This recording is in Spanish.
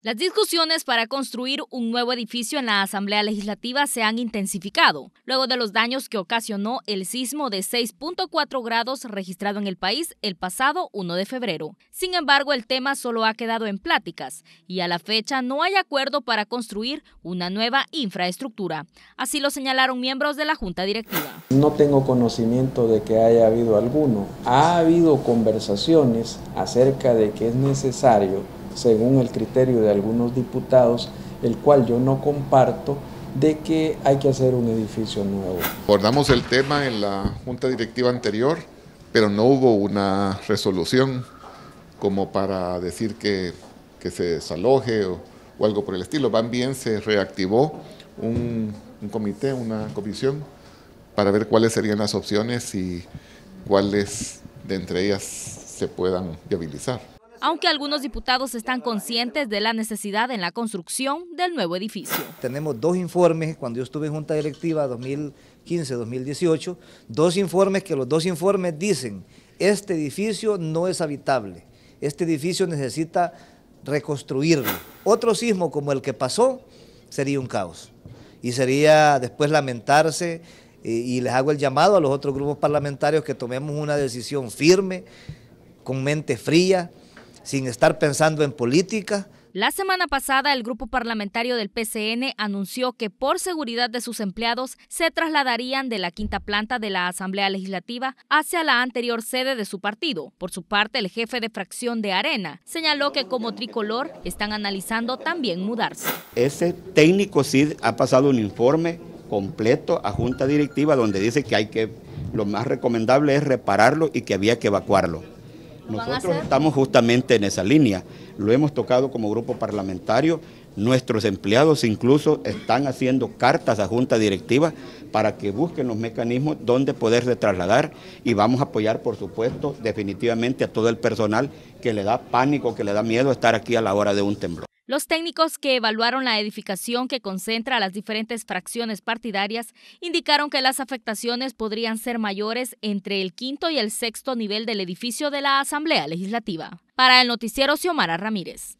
Las discusiones para construir un nuevo edificio en la Asamblea Legislativa se han intensificado, luego de los daños que ocasionó el sismo de 6.4 grados registrado en el país el pasado 1 de febrero. Sin embargo, el tema solo ha quedado en pláticas y a la fecha no hay acuerdo para construir una nueva infraestructura. Así lo señalaron miembros de la Junta Directiva. No tengo conocimiento de que haya habido alguno. Ha habido conversaciones acerca de que es necesario según el criterio de algunos diputados, el cual yo no comparto, de que hay que hacer un edificio nuevo. Abordamos el tema en la junta directiva anterior, pero no hubo una resolución como para decir que, que se desaloje o, algo por el estilo. Van bien, se reactivó un comité, una comisión, para ver cuáles serían las opciones y cuáles de entre ellas se puedan viabilizar aunque algunos diputados están conscientes de la necesidad en la construcción del nuevo edificio. Tenemos dos informes, cuando yo estuve en Junta Directiva 2015-2018, dos informes que los dos informes dicen, este edificio no es habitable, este edificio necesita reconstruirlo. Otro sismo como el que pasó sería un caos y sería después lamentarse eh, y les hago el llamado a los otros grupos parlamentarios que tomemos una decisión firme, con mente fría, sin estar pensando en política. La semana pasada, el grupo parlamentario del PCN anunció que por seguridad de sus empleados se trasladarían de la quinta planta de la Asamblea Legislativa hacia la anterior sede de su partido. Por su parte, el jefe de fracción de Arena señaló que como tricolor están analizando también mudarse. Ese técnico sí ha pasado un informe completo a junta directiva donde dice que hay que lo más recomendable es repararlo y que había que evacuarlo. Nosotros estamos justamente en esa línea. Lo hemos tocado como grupo parlamentario. Nuestros empleados incluso están haciendo cartas a junta directiva para que busquen los mecanismos donde poder trasladar y vamos a apoyar, por supuesto, definitivamente a todo el personal que le da pánico, que le da miedo estar aquí a la hora de un temblor. Los técnicos que evaluaron la edificación que concentra a las diferentes fracciones partidarias indicaron que las afectaciones podrían ser mayores entre el quinto y el sexto nivel del edificio de la Asamblea Legislativa. Para el noticiero Xiomara Ramírez.